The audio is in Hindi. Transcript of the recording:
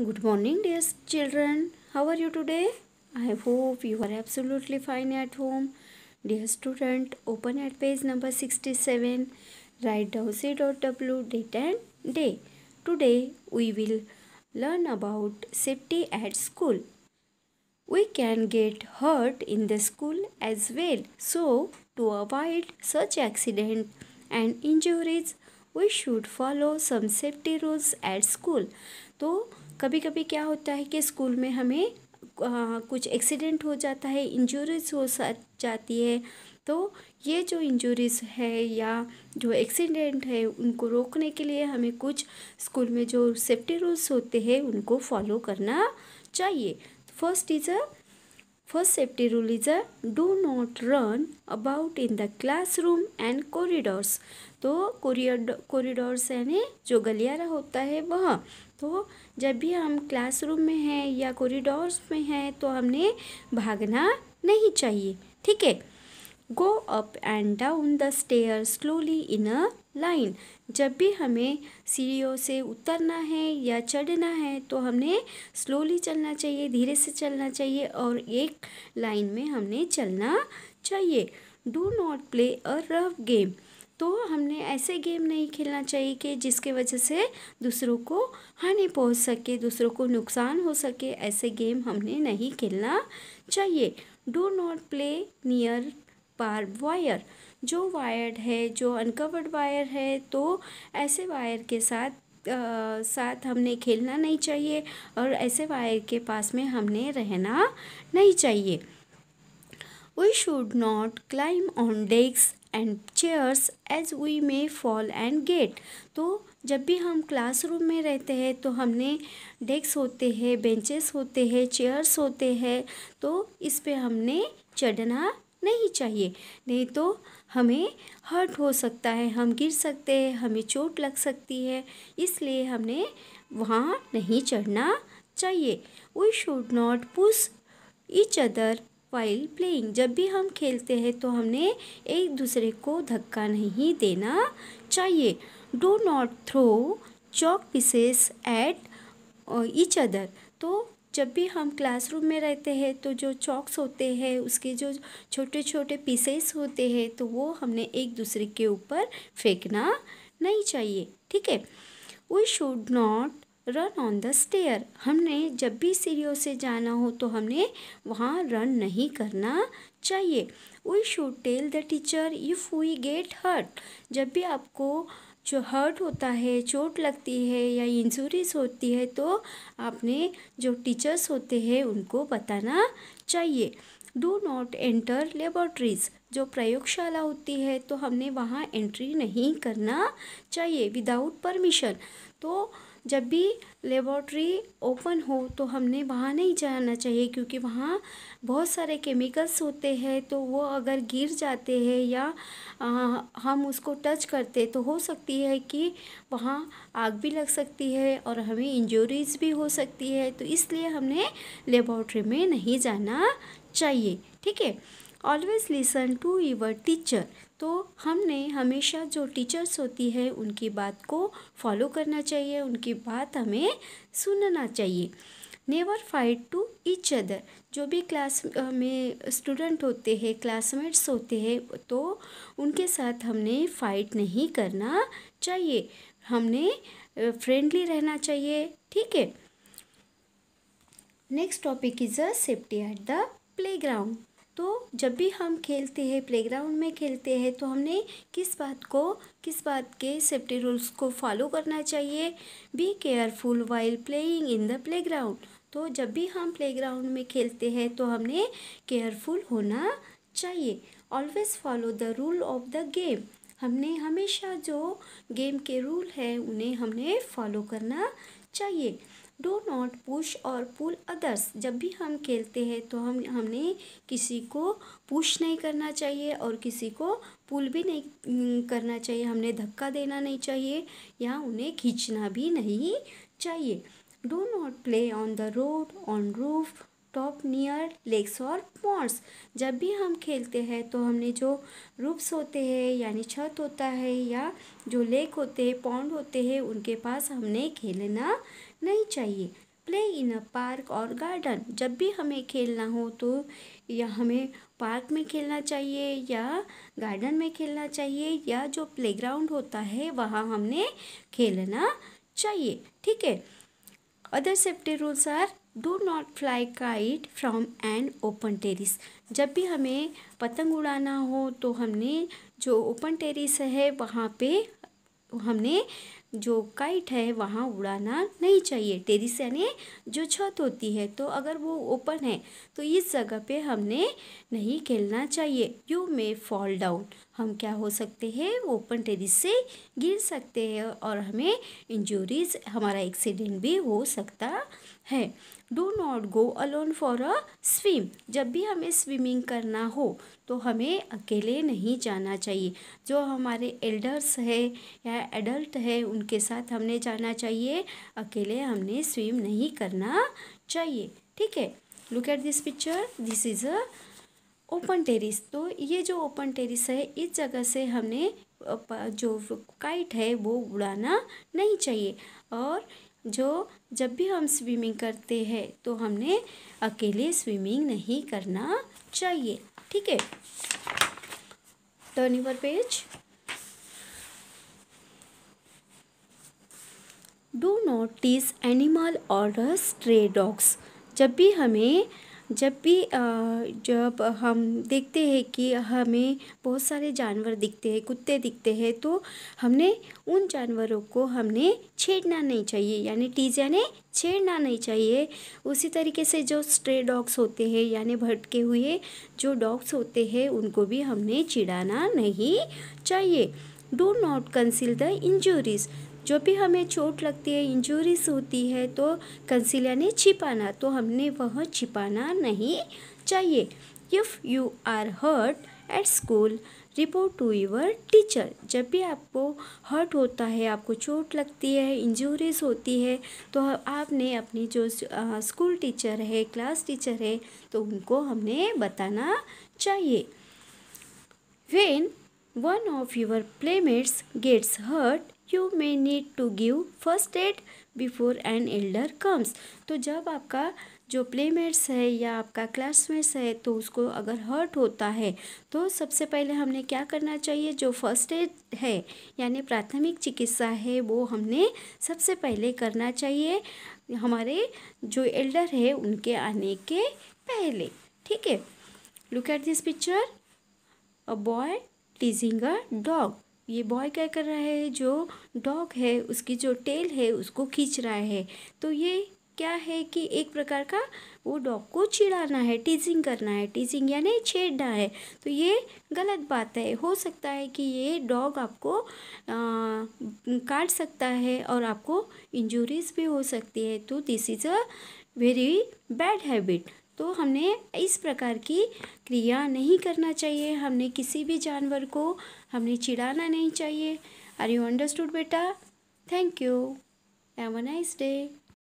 Good morning, dear children. How are you today? I hope you are absolutely fine at home. Dear student, open at page number 67. Write down C.W date and day. Today, we will learn about safety at school. We can get hurt in the school as well. So, to avoid such accident and injuries, we should follow some safety rules at school. So, कभी कभी क्या होता है कि स्कूल में हमें आ, कुछ एक्सीडेंट हो जाता है इंजरीज हो जाती है तो ये जो इंजूरीज है या जो एक्सीडेंट है उनको रोकने के लिए हमें कुछ स्कूल में जो सेफ्टी रूल्स होते हैं उनको फॉलो करना चाहिए first is a first safety rule is a do not run about in the classroom and corridors तो कॉरिडोर्स यानी जो गलियारा होता है वह दोस्तों जब भी हम क्लासरूम में हैं या कॉरिडोर्स में हैं तो हमने भागना नहीं चाहिए ठीक है go up and down the stair slowly in a line जब भी हमें सीढ़ियों से उतरना है या चढ़ना है तो हमने स्लोली चलना चाहिए धीरे से चलना चाहिए और एक लाइन में हमने चलना चाहिए do not play a rough game तो हमने ऐसे गेम नहीं खेलना चाहिए कि जिसके वजह से दूसरों को हानि पहुंच सके दूसरों को नुकसान हो सके ऐसे गेम हमने नहीं खेलना चाहिए do not play near bare wire जो वायर है जो अनकवर्ड वायर है तो ऐसे वायर के साथ आ, साथ हमने खेलना नहीं चाहिए और ऐसे वायर के पास में हमने रहना नहीं चाहिए we should not climb on desk and chairs as we may fall and get तो जब भी हम क्लासरूम में रहते हैं तो हमने डेस्क होते हैं बेंचेस होते हैं चेयर्स होते हैं तो इस पे हमने चढ़ना नहीं चाहिए नहीं तो हमें हर्ट हो सकता है हम गिर सकते हैं हमें चोट लग सकती है इसलिए हमने वहाँ नहीं चढ़ना चाहिए we should not push each other while playing जब भी हम खेलते हैं तो हमने एक दूसरे को धक्का नहीं देना चाहिए do not throw chalk pieces at each other तो जब भी हम क्लासरूम में रहते हैं तो जो चॉक्स होते हैं उसके जो छोटे छोटे पीसेस होते हैं तो वो हमने एक दूसरे के ऊपर फेंकना नहीं चाहिए ठीक है we should not run on the stair हमने जब भी सीढ़ियों से जाना हो तो हमने वहाँ रन नहीं करना चाहिए we should tell the teacher if we get hurt जब भी आपको जो हर्ट होता है चोट लगती है या इंजुरीज होती है तो आपने जो टीचर्स होते हैं उनको बताना चाहिए डू नॉट एंटर लेबॉरट्रीज जो प्रयोगशाला होती है तो हमने वहाँ एंट्री नहीं करना चाहिए विदाउट परमिशन तो जब भी लेबॉर्ट्री ओपन हो तो हमने वहाँ नहीं जाना चाहिए क्योंकि वहाँ बहुत सारे केमिकल्स होते हैं तो वो अगर गिर जाते हैं या आ, हम उसको टच करते तो हो सकती है कि वहाँ आग भी लग सकती है और हमें इंजरीज भी हो सकती है तो इसलिए हमने लेबॉर्ट्री में नहीं जाना चाहिए ठीक है always listen to your teacher तो हमने हमेशा जो टीचर्स होती है उनकी बात को फॉलो करना चाहिए उनकी बात हमें सुनना चाहिए never fight to each other जो भी क्लास में स्टूडेंट होते हैं क्लासमेट्स होते हैं तो उनके साथ हमने फ़ाइट नहीं करना चाहिए हमने फ्रेंडली रहना चाहिए ठीक है next topic is a safety at the playground तो जब भी हम खेलते हैं प्लेग्राउंड में खेलते हैं तो हमने किस बात को किस बात के सेफ्टी रूल्स को फॉलो करना चाहिए be careful while playing in the playground तो जब भी हम प्लेग्राउंड में खेलते हैं तो हमने केयरफुल होना चाहिए always follow the rule of the game हमने हमेशा जो गेम के रूल है उन्हें हमने फॉलो करना चाहिए डो नॉट पुश और पुल अदर्स जब भी हम खेलते हैं तो हम हमने किसी को पुश नहीं करना चाहिए और किसी को पुल भी नहीं करना चाहिए हमने धक्का देना नहीं चाहिए या उन्हें खींचना भी नहीं चाहिए do not play on the road on roof top near lakes और पॉन्ड्स जब भी हम खेलते हैं तो हमने जो रूप्स होते हैं यानी छत होता है या जो लेक होते हैं पॉन्ड होते हैं उनके पास हमने खेलना नहीं चाहिए प्ले इन अ पार्क और गार्डन जब भी हमें खेलना हो तो या हमें पार्क में खेलना चाहिए या गार्डन में खेलना चाहिए या जो प्लेग्राउंड होता है वहाँ हमने खेलना चाहिए ठीक है other safety rules are do not fly kite from an open terrace जब भी हमें पतंग उड़ाना हो तो हमने जो ओपन टेरिस है वहाँ पे हमने जो काइट है वहाँ उड़ाना नहीं चाहिए टेरिस यानी जो छत होती है तो अगर वो ओपन है तो इस जगह पे हमने नहीं खेलना चाहिए यू मे फॉल डाउन हम क्या हो सकते हैं ओपन टेरिस से गिर सकते हैं और हमें इंजरीज हमारा एक्सीडेंट भी हो सकता है do not go alone for a swim जब भी हमें स्विमिंग करना हो तो हमें अकेले नहीं जाना चाहिए जो हमारे एल्डर्स है या एडल्ट है उनके साथ हमने जाना चाहिए अकेले हमने स्विम नहीं करना चाहिए ठीक है look at this picture this is a open terrace तो ये जो ओपन टेरिस है इस जगह से हमने जो काइट है वो उड़ाना नहीं चाहिए और जो जब भी हम स्विमिंग करते हैं तो हमने अकेले स्विमिंग नहीं करना चाहिए ठीक है turn over page do not tease animal और स्ट्रे डॉग्स जब भी हमें जब भी जब हम देखते हैं कि हमें बहुत सारे जानवर दिखते हैं कुत्ते दिखते हैं तो हमने उन जानवरों को हमने छेड़ना नहीं चाहिए यानी टीज यानी छेड़ना नहीं चाहिए उसी तरीके से जो स्ट्रे डॉग्स होते हैं यानी भटके हुए जो डॉग्स होते हैं उनको भी हमने चिड़ाना नहीं चाहिए do not conceal the injuries जो भी हमें चोट लगती है इंजूरीज होती है तो कंसील ने छिपाना तो हमने वह छिपाना नहीं चाहिए if you are hurt at school report to your teacher जब भी आपको हर्ट होता है आपको चोट लगती है इंजूरीज होती है तो आपने अपनी जो स्कूल टीचर है क्लास टीचर है तो उनको हमने बताना चाहिए when one of your playmates gets hurt you may need to give first aid before an elder comes तो जब आपका जो प्लेमेट्स है या आपका क्लासमेट्स है तो उसको अगर हर्ट होता है तो सबसे पहले हमने क्या करना चाहिए जो फर्स्ट एड है यानी प्राथमिक चिकित्सा है वो हमने सबसे पहले करना चाहिए हमारे जो एल्डर है उनके आने के पहले ठीक है look at this picture a boy teasing a dog ये बॉय क्या कर रहा है जो डॉग है उसकी जो टेल है उसको खींच रहा है तो ये क्या है कि एक प्रकार का वो डॉग को चिढ़ाना है टीजिंग करना है टीजिंग यानी छेड़ना है तो ये गलत बात है हो सकता है कि ये डॉग आपको आ, काट सकता है और आपको इंजुरीज भी हो सकती है तो this is a very bad habit तो हमने इस प्रकार की क्रिया नहीं करना चाहिए हमने किसी भी जानवर को हमने चिढ़ाना नहीं चाहिए आर यू अंडरस्टूड बेटा thank you have a nice day